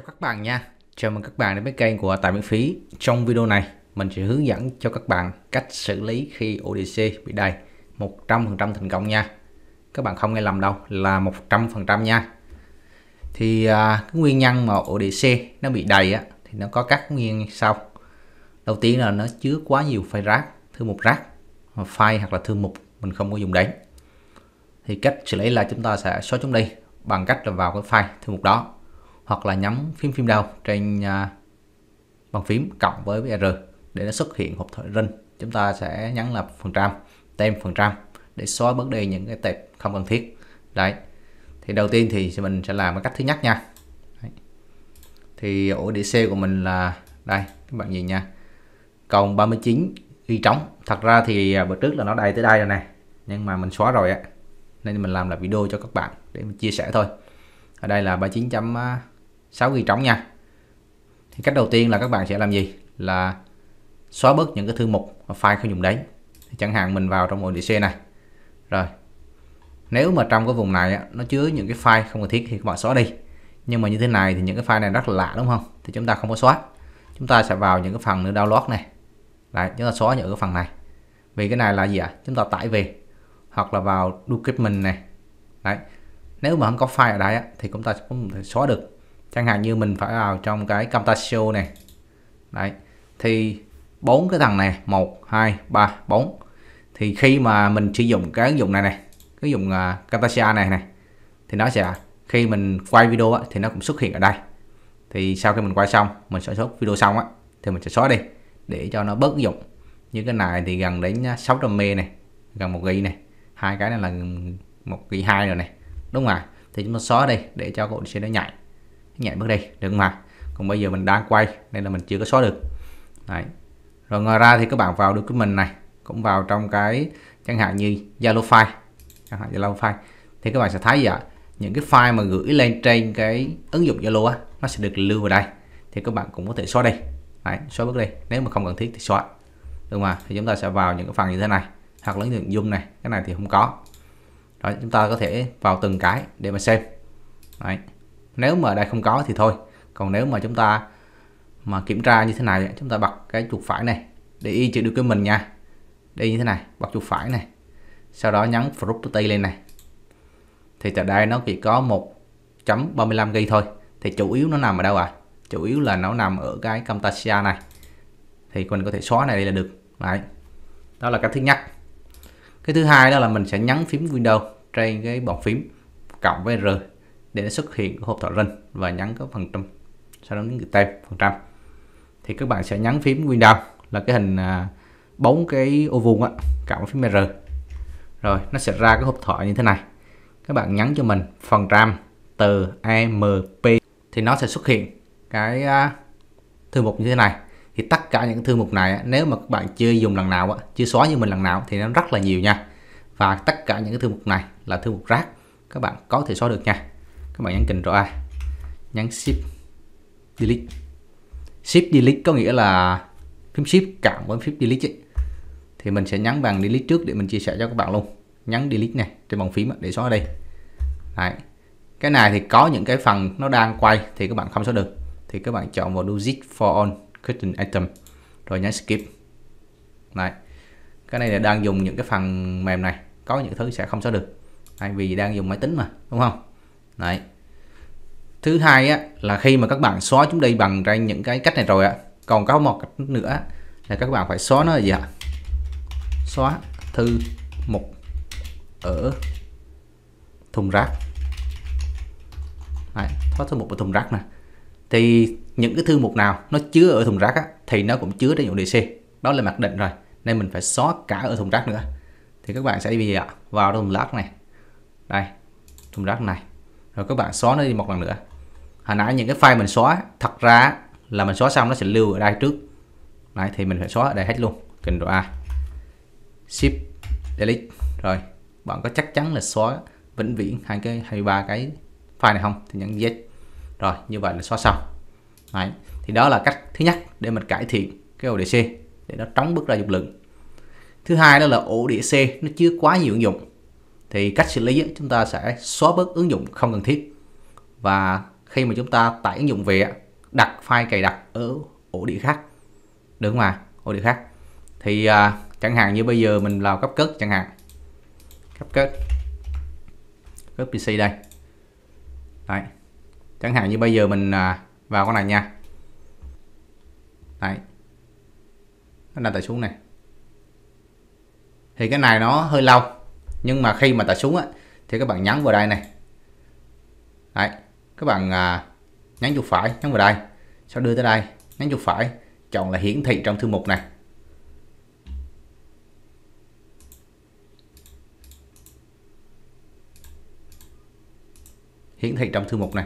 Chào các bạn nha Chào mừng các bạn đến với kênh của Tài Miễn Phí Trong video này mình sẽ hướng dẫn cho các bạn cách xử lý khi ODC bị đầy 100% thành công nha Các bạn không nghe lầm đâu là 100% nha Thì à, cái nguyên nhân mà ODC nó bị đầy á thì nó có các nguyên sau Đầu tiên là nó chứa quá nhiều file rác, thư mục rác file hoặc là thư mục mình không có dùng đến thì cách xử lý là chúng ta sẽ xóa chúng đi bằng cách là vào cái file thư mục đó hoặc là nhắm phím phím đầu trên à, bàn phím cộng với R để nó xuất hiện hộp thoại ring chúng ta sẽ nhấn là phần trăm tem phần trăm để xóa bớt đi những cái tệp không cần thiết đấy thì đầu tiên thì mình sẽ làm cái cách thứ nhất nha đấy. thì ổ đĩa C của mình là đây các bạn nhìn nha còn 39 ghi trống thật ra thì à, bữa trước là nó đầy tới đây rồi này nhưng mà mình xóa rồi á nên mình làm là video cho các bạn để mình chia sẻ thôi ở đây là 39.1 6 ghi trống nha thì cách đầu tiên là các bạn sẽ làm gì là xóa bớt những cái thư mục file không dùng đấy. chẳng hạn mình vào trong ổ đĩa xe này rồi nếu mà trong cái vùng này á, nó chứa những cái file không cần thiết thì các bạn xóa đi nhưng mà như thế này thì những cái file này rất là lạ đúng không thì chúng ta không có xóa chúng ta sẽ vào những cái phần nữa download này lại chúng ta xóa những cái phần này vì cái này là gì ạ chúng ta tải về hoặc là vào document này đấy nếu mà không có file ở đây á, thì chúng ta cũng thể xóa được chẳng hạn như mình phải vào trong cái camtasia này đấy thì bốn cái thằng này một hai ba bốn thì khi mà mình sử dụng cái ứng dụng này này cái ứng dụng uh, à, camtasia này này thì nó sẽ khi mình quay video á, thì nó cũng xuất hiện ở đây thì sau khi mình quay xong mình sẽ xuất video xong á thì mình sẽ xóa đi để cho nó bớt dụng như cái này thì gần đến 600 à, mê này gần một ghi này hai cái này là một ghi hai rồi này đúng không ạ? thì chúng ta xóa đi để cho cái audition nó nhạy nhảy bước đi được mà còn bây giờ mình đang quay nên là mình chưa có xóa được Đấy. rồi ngoài ra thì các bạn vào được cái mình này cũng vào trong cái chẳng hạn như Zalo file chẳng hạn Zalo file thì các bạn sẽ thấy vậy những cái file mà gửi lên trên cái ứng dụng Zalo á nó sẽ được lưu vào đây thì các bạn cũng có thể xóa đi Đấy, xóa bước đi nếu mà không cần thiết thì xóa đúng mà thì chúng ta sẽ vào những cái phần như thế này hoặc là ứng dung này cái này thì không có rồi chúng ta có thể vào từng cái để mà xem Đấy nếu mà đây không có thì thôi còn nếu mà chúng ta mà kiểm tra như thế này chúng ta bật cái chuột phải này để y chữ được cái mình nha đi như thế này bật chuột phải này sau đó nhấn property lên này thì tại đây nó chỉ có 1.35 ghi thôi thì chủ yếu nó nằm ở đâu ạ à? chủ yếu là nó nằm ở cái Camtasia này thì mình có thể xóa này là được đấy đó là cái thứ nhất cái thứ hai đó là mình sẽ nhấn phím Windows trên cái bàn phím cộng với R để nó xuất hiện hộp thoại rừng và nhấn cái phần trăm sau đó nhấn cái tem phần trăm thì các bạn sẽ nhấn phím Windows là cái hình à, bốn cái ô vuông á cộng phím R rồi nó sẽ ra cái hộp thoại như thế này các bạn nhấn cho mình phần trăm từ AMP thì nó sẽ xuất hiện cái à, thư mục như thế này thì tất cả những thư mục này nếu mà các bạn chưa dùng lần nào chưa xóa như mình lần nào thì nó rất là nhiều nha và tất cả những cái thư mục này là thư mục rác các bạn có thể xóa được nha các bạn nhấn kình rõ a à, nhắn ship delete shift delete có nghĩa là phím shift cộng với phím delete ấy. thì mình sẽ nhấn bằng delete trước để mình chia sẻ cho các bạn luôn nhấn delete này trên bàn phím để xóa ở đây Đấy. cái này thì có những cái phần nó đang quay thì các bạn không xóa được thì các bạn chọn vào do for all custom item rồi nhấn skip Đấy. cái này là đang dùng những cái phần mềm này có những thứ sẽ không xóa được tại vì đang dùng máy tính mà đúng không đấy thứ hai á, là khi mà các bạn xóa chúng đây bằng ra những cái cách này rồi ạ còn có một cách nữa là các bạn phải xóa nó là gì ạ xóa thư mục ở thùng rác Đấy, thoát thư mục ở thùng rác nè thì những cái thư mục nào nó chứa ở thùng rác á, thì nó cũng chứa trên dụng DC đó là mặc định rồi nên mình phải xóa cả ở thùng rác nữa thì các bạn sẽ đi về vào thùng rác này đây thùng rác này rồi các bạn xóa nó đi một lần nữa hồi nãy những cái file mình xóa thật ra là mình xóa xong nó sẽ lưu ở đây trước Đấy, thì mình phải xóa ở đây hết luôn Ctrl A Shift Delete rồi bạn có chắc chắn là xóa vĩnh viễn hai cái hai ba cái file này không thì nhấn yes rồi như vậy là xóa xong Đấy. thì đó là cách thứ nhất để mình cải thiện cái ổ đĩa C để nó trống bước ra dụng lượng thứ hai đó là ổ đĩa C nó chứa quá nhiều ứng dụng thì cách xử lý chúng ta sẽ xóa bớt ứng dụng không cần thiết và khi mà chúng ta tải ứng dụng về đặt file cài đặt ở ổ đĩa khác đúng mà ổ đĩa khác thì à, chẳng hạn như bây giờ mình vào cấp cất chẳng hạn cấp cất cấp pc đây đấy chẳng hạn như bây giờ mình à, vào con này nha đấy nó đang tải xuống này thì cái này nó hơi lâu nhưng mà khi mà tải xuống á thì các bạn nhấn vào đây này đấy các bạn à, nhấn chuột phải nhấn vào đây sau đưa tới đây nhấn chuột phải chọn là hiển thị trong thư mục này hiển thị trong thư mục này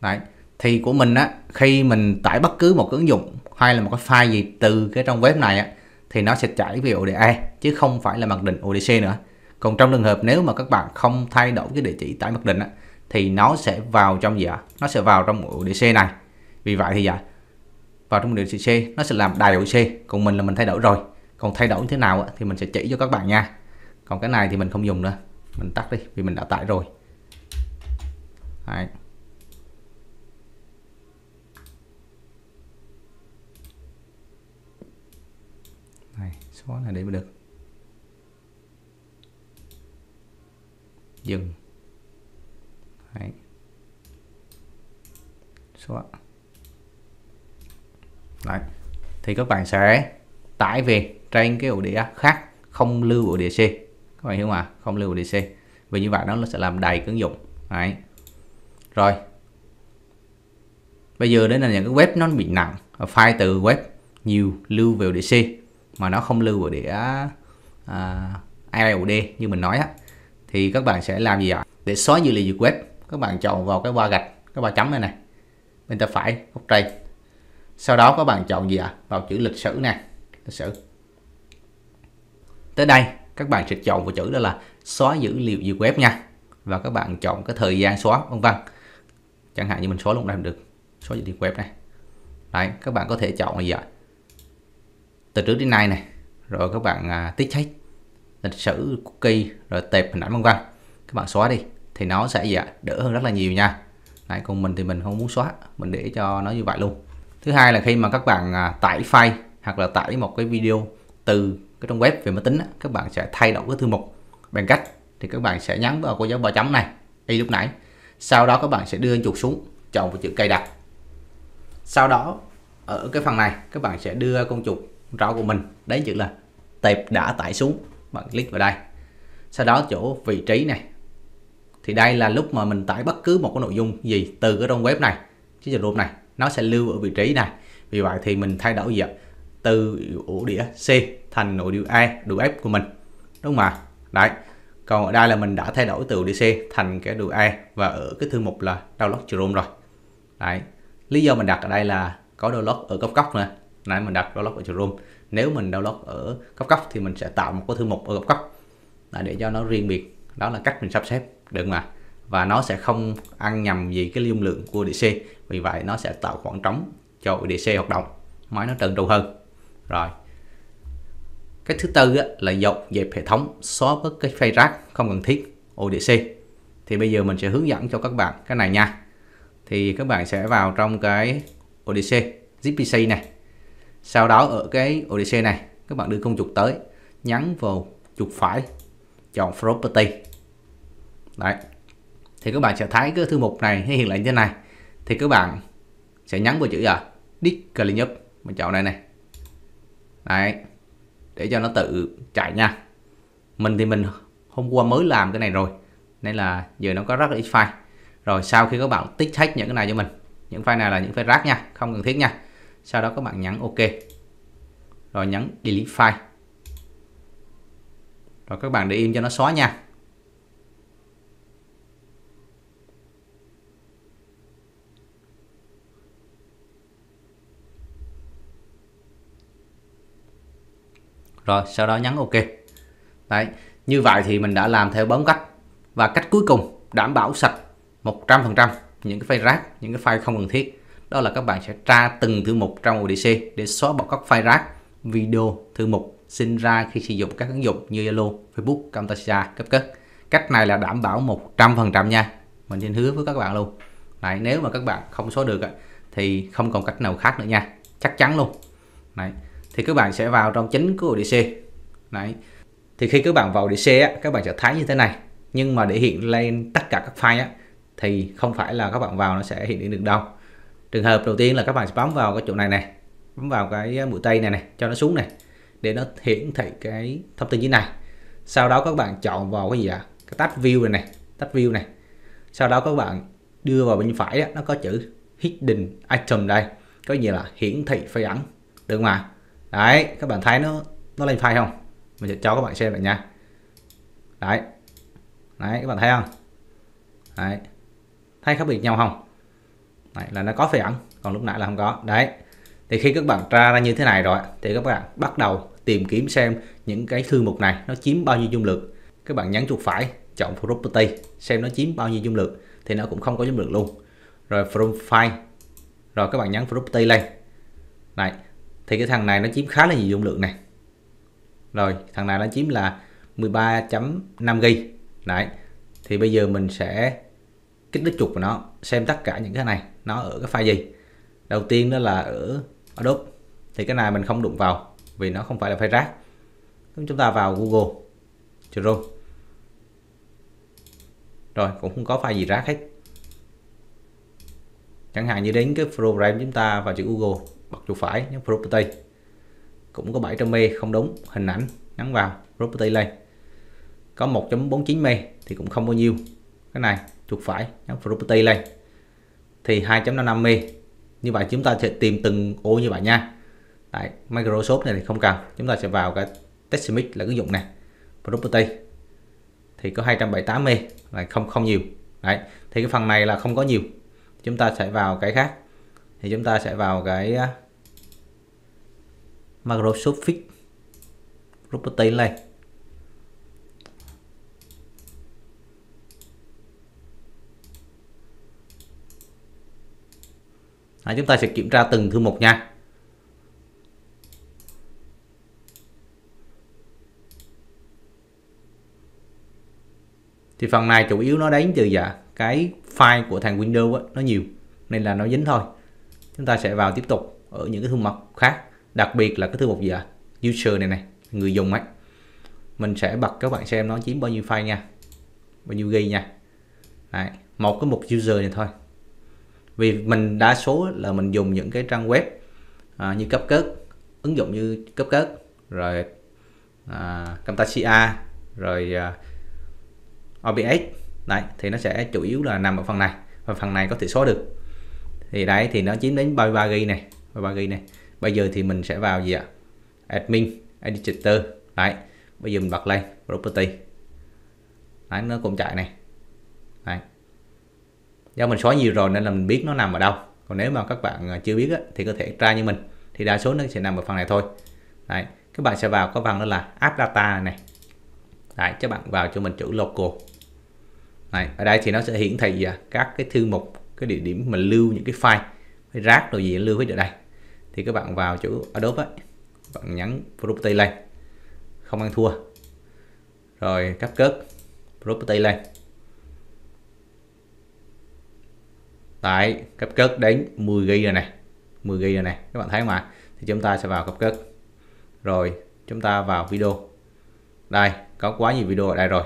đấy thì của mình á khi mình tải bất cứ một ứng dụng hay là một cái file gì từ cái trong web này á thì nó sẽ chảy về ODE chứ không phải là mặc định ODC nữa còn trong trường hợp nếu mà các bạn không thay đổi cái địa chỉ tải mặc định á, thì nó sẽ vào trong gì ạ nó sẽ vào trong ổ UDC này vì vậy thì dạ vào trong UDC C nó sẽ làm đài ổ C còn mình là mình thay đổi rồi còn thay đổi như thế nào á, thì mình sẽ chỉ cho các bạn nha còn cái này thì mình không dùng nữa mình tắt đi vì mình đã tải rồi Đấy. Này, số này để được dừng Đấy. Xóa. Đấy. thì các bạn sẽ tải về trên cái ổ đĩa khác không lưu ổ đĩa C các bạn hiểu không ạ không lưu ổ đĩa C vì như vậy nó sẽ làm đầy ứng dụng Đấy. rồi bây giờ đến là những cái web nó bị nặng file từ web nhiều lưu về ổ đĩa C mà nó không lưu vào đĩa uh, à, ILD như mình nói á thì các bạn sẽ làm gì ạ? Để xóa dữ liệu dự web, các bạn chọn vào cái ba gạch, cái ba chấm này này. Bên tay phải góc trên. Sau đó các bạn chọn gì ạ? Vào chữ lịch sử này, lịch sử. Tới đây các bạn sẽ chọn vào chữ đó là xóa dữ liệu dự web nha. Và các bạn chọn cái thời gian xóa vân vân. Chẳng hạn như mình xóa luôn này được. Xóa dữ liệu web này. Đấy, các bạn có thể chọn là gì ạ? Từ trước đến nay này, rồi các bạn uh, tích hết lịch sử cookie rồi tệp hình ảnh vân vân các bạn xóa đi thì nó sẽ gì ạ dạ, đỡ hơn rất là nhiều nha Đấy, còn mình thì mình không muốn xóa mình để cho nó như vậy luôn thứ hai là khi mà các bạn à, tải file hoặc là tải một cái video từ cái trong web về máy tính các bạn sẽ thay đổi cái thư mục bằng cách thì các bạn sẽ nhấn vào cô dấu ba chấm này y lúc nãy sau đó các bạn sẽ đưa chuột xuống chọn một chữ cài đặt sau đó ở cái phần này các bạn sẽ đưa con chuột rau của mình đấy chữ là tệp đã tải xuống bạn click vào đây sau đó chỗ vị trí này thì đây là lúc mà mình tải bất cứ một cái nội dung gì từ cái trang web này cái dịch này nó sẽ lưu ở vị trí này vì vậy thì mình thay đổi gì từ ổ đĩa C thành nội đĩa A, đủ F của mình đúng không đấy còn ở đây là mình đã thay đổi từ C thành cái đồ A và ở cái thư mục là download Chrome rồi. Đấy. Lý do mình đặt ở đây là có download ở góc góc nữa. Nãy mình đặt download ở Chrome nếu mình download ở cấp cấp thì mình sẽ tạo một cái thư mục ở cấp cấp để cho nó riêng biệt đó là cách mình sắp xếp được mà và nó sẽ không ăn nhầm gì cái dung lượng của UDC vì vậy nó sẽ tạo khoảng trống cho UDC hoạt động máy nó trơn tru hơn rồi cách thứ tư là dọn dẹp hệ thống xóa bớt cái file rác không cần thiết ODC thì bây giờ mình sẽ hướng dẫn cho các bạn cái này nha thì các bạn sẽ vào trong cái ODC ZPC này sau đó ở cái Odyssey này các bạn đưa công trục tới nhắn vào trục phải chọn property đấy thì các bạn sẽ thấy cái thư mục này hiện lại như thế này thì các bạn sẽ nhắn vào chữ là Dick Clean Up mình chọn này này đấy để cho nó tự chạy nha mình thì mình hôm qua mới làm cái này rồi nên là giờ nó có rất là ít file rồi sau khi các bạn tích hết những cái này cho mình những file này là những file rác nha không cần thiết nha sau đó các bạn nhấn ok rồi nhấn delete file rồi các bạn để im cho nó xóa nha rồi sau đó nhấn ok đấy như vậy thì mình đã làm theo bốn cách và cách cuối cùng đảm bảo sạch 100% những cái file rác những cái file không cần thiết đó là các bạn sẽ tra từng thư mục trong Odyssey để xóa bỏ các file rác, video, thư mục sinh ra khi sử dụng các ứng dụng như Zalo, Facebook, Camtasia, cấp cất. Cách này là đảm bảo 100% nha. Mình xin hứa với các bạn luôn. Đấy, nếu mà các bạn không xóa được thì không còn cách nào khác nữa nha. Chắc chắn luôn. Đấy. Thì các bạn sẽ vào trong chính của Odyssey. Đấy. Thì khi các bạn vào Odyssey á, các bạn sẽ thấy như thế này. Nhưng mà để hiện lên tất cả các file á, thì không phải là các bạn vào nó sẽ hiện lên được đâu trường hợp đầu tiên là các bạn sẽ bấm vào cái chỗ này này bấm vào cái mũi tay này này cho nó xuống này để nó hiển thị cái thông tin như này sau đó các bạn chọn vào cái gì ạ à? cái tách view này này tách view này sau đó các bạn đưa vào bên phải đó, nó có chữ hidden item đây có nghĩa là hiển thị phây ẩn được mà. đấy các bạn thấy nó nó lên file không mình sẽ cho các bạn xem lại nha đấy đấy các bạn thấy không đấy thấy khác biệt nhau không đấy, là nó có phê ẩn còn lúc nãy là không có đấy thì khi các bạn tra ra như thế này rồi thì các bạn bắt đầu tìm kiếm xem những cái thư mục này nó chiếm bao nhiêu dung lượng các bạn nhấn chuột phải chọn property xem nó chiếm bao nhiêu dung lượng thì nó cũng không có dung lượng luôn rồi from file rồi các bạn nhấn property lên này thì cái thằng này nó chiếm khá là nhiều dung lượng này rồi thằng này nó chiếm là 13.5 ghi đấy thì bây giờ mình sẽ kích đứt chuột của nó xem tất cả những cái này nó ở cái file gì đầu tiên đó là ở Adobe thì cái này mình không đụng vào vì nó không phải là file rác chúng ta vào Google Chrome rồi cũng không có file gì rác hết chẳng hạn như đến cái program chúng ta vào chữ Google bật chuột phải nhấn property cũng có 700 mê không đúng hình ảnh nhấn vào property lên có 1.49 mê thì cũng không bao nhiêu cái này chuột phải nhấn property lên thì 2.55 mi như vậy chúng ta sẽ tìm từng ô như vậy nha Đấy, Microsoft này thì không cần chúng ta sẽ vào cái TestMix là ứng dụng này property thì có 278 mê là không không nhiều đấy thì cái phần này là không có nhiều chúng ta sẽ vào cái khác thì chúng ta sẽ vào cái ờ, Microsoft Fix property này à, chúng ta sẽ kiểm tra từng thư mục nha thì phần này chủ yếu nó đánh từ dạ cái file của thằng Windows ấy, nó nhiều nên là nó dính thôi chúng ta sẽ vào tiếp tục ở những cái thư mục khác đặc biệt là cái thư mục gì ạ dạ, à? user này này người dùng ấy mình sẽ bật các bạn xem nó chiếm bao nhiêu file nha bao nhiêu GB nha Đấy, một cái mục user này thôi vì mình đa số là mình dùng những cái trang web à, như cấp cất ứng dụng như cấp cất rồi à, Camtasia rồi à, OBS đấy thì nó sẽ chủ yếu là nằm ở phần này và phần này có thể xóa được thì đấy thì nó chiếm đến 33 g này 33 g này bây giờ thì mình sẽ vào gì ạ admin editor đấy bây giờ mình bật lên property đấy nó cũng chạy này đấy do mình xóa nhiều rồi nên là mình biết nó nằm ở đâu còn nếu mà các bạn à, chưa biết thì có thể tra như mình thì đa số nó sẽ nằm ở phần này thôi đấy các bạn sẽ vào có phần đó là app data này đấy các bạn vào cho mình chữ local này ở đây thì nó sẽ hiển thị à, các cái thư mục cái địa điểm mình lưu những cái file cái rác rồi gì lưu hết ở đây thì các bạn vào chữ Adobe ấy, bạn nhấn property lên không ăn thua rồi cấp cớt property lên tại cấp cất đến 10 g rồi này 10 g rồi này các bạn thấy mà thì chúng ta sẽ vào cấp cất rồi chúng ta vào video đây có quá nhiều video ở đây rồi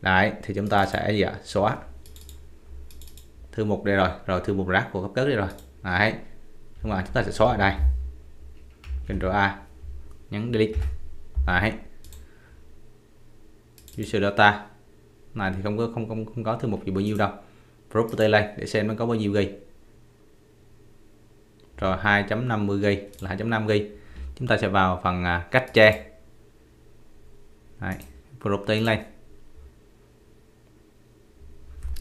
đấy thì chúng ta sẽ gì ạ xóa thư mục đây rồi rồi thư mục rác của cấp cất đây rồi đấy nhưng mà chúng ta sẽ xóa ở đây Ctrl A nhấn delete đấy user data này thì không có không không không có thư mục gì bao nhiêu đâu property length để xem nó có bao nhiêu ghi rồi 2.50 ghi là 2.5 ghi chúng ta sẽ vào phần à, cách trang Đấy, property length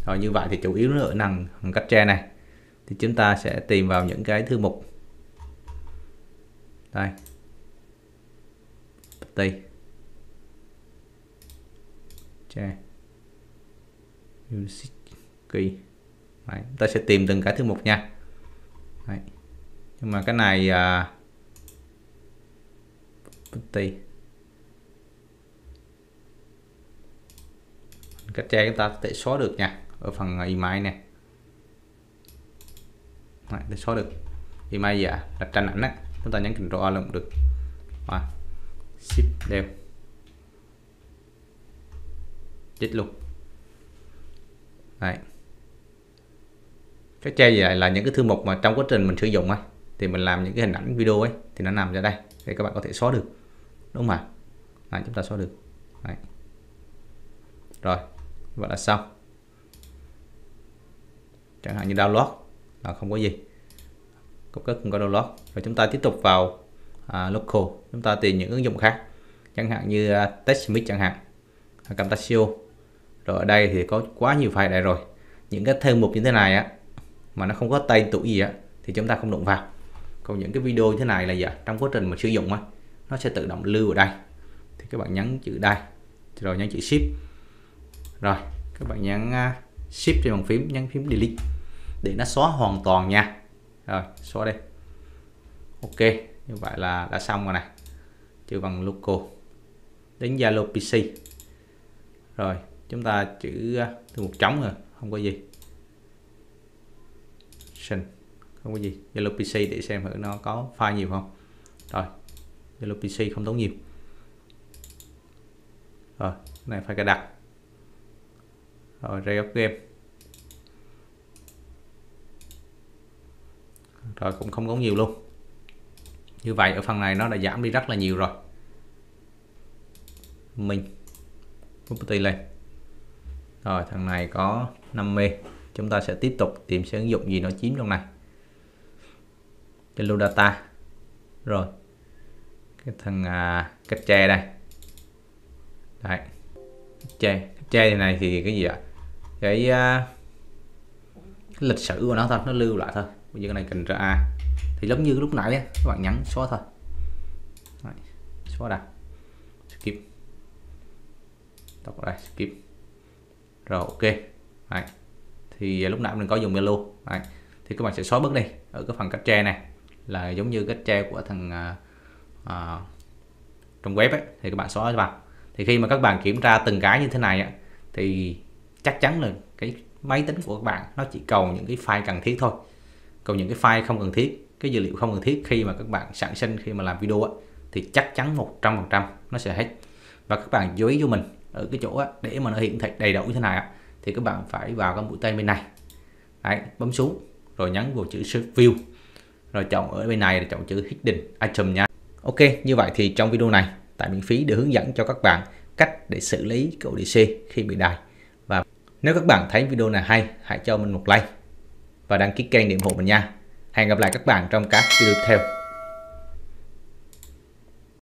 rồi như vậy thì chủ yếu nó ở nằng cách tre này thì chúng ta sẽ tìm vào những cái thư mục đây tây tre, music kỳ Đấy, ta sẽ tìm từng cái thư mục nha Đấy. nhưng mà cái này à, Putty cách tra chúng ta sẽ xóa được nha ở phần à, email này Đấy, để xóa được email gì ạ à? là tranh ảnh á chúng ta nhấn Ctrl A là được à, ship đều chết luôn cái che gì là những cái thư mục mà trong quá trình mình sử dụng ấy thì mình làm những cái hình ảnh video ấy thì nó nằm ra đây để các bạn có thể xóa được đúng không ạ chúng ta xóa được Đấy. rồi vậy là xong chẳng hạn như download là không có gì cục cất không có download rồi chúng ta tiếp tục vào à, local chúng ta tìm những ứng dụng khác chẳng hạn như à, TextMix chẳng hạn camtasio. rồi ở đây thì có quá nhiều file đây rồi những cái thư mục như thế này á mà nó không có tên tuổi gì á thì chúng ta không đụng vào còn những cái video như thế này là gì trong quá trình mà sử dụng á nó sẽ tự động lưu ở đây thì các bạn nhấn chữ đây rồi nhấn chữ ship rồi các bạn nhấn à, ship trên bàn phím nhấn phím delete để nó xóa hoàn toàn nha rồi xóa đây ok như vậy là đã xong rồi này chữ bằng local đến Zalo PC rồi chúng ta chữ à, từ một trống rồi không có gì action không có gì Zalo PC để xem thử nó có file nhiều không rồi Zalo PC không tốn nhiều rồi này phải cài đặt rồi Ray of Game rồi cũng không có nhiều luôn như vậy ở phần này nó đã giảm đi rất là nhiều rồi mình property lên rồi thằng này có 5 mê chúng ta sẽ tiếp tục tìm sẽ ứng dụng gì nó chiếm trong này trên lưu data rồi cái thằng à, cách tre đây đấy tre tre này thì cái gì ạ cái, à, lịch sử của nó thôi nó lưu lại thôi bây giờ cái này cần ra a thì giống như lúc nãy ấy, các bạn nhắn xóa thôi đấy, xóa đã skip đọc lại skip rồi ok đấy thì lúc nãy mình có dùng Zalo này thì các bạn sẽ xóa bớt đi ở cái phần cách tre này là giống như cách tre của thằng à, à, trong web ấy, thì các bạn xóa vào thì khi mà các bạn kiểm tra từng cái như thế này ấy, thì chắc chắn là cái máy tính của các bạn nó chỉ cầu những cái file cần thiết thôi còn những cái file không cần thiết cái dữ liệu không cần thiết khi mà các bạn sản sinh khi mà làm video ấy, thì chắc chắn 100% nó sẽ hết và các bạn chú ý cho mình ở cái chỗ ấy, để mà nó hiển thị đầy đủ như thế này ấy, thì các bạn phải vào cái mũi tên bên này Đấy, bấm xuống rồi nhấn vào chữ Shift View rồi chọn ở bên này là chọn chữ Hidden Item nha Ok như vậy thì trong video này tại miễn phí để hướng dẫn cho các bạn cách để xử lý cái ODC khi bị đài và nếu các bạn thấy video này hay hãy cho mình một like và đăng ký kênh để ủng hộ mình nha hẹn gặp lại các bạn trong các video tiếp theo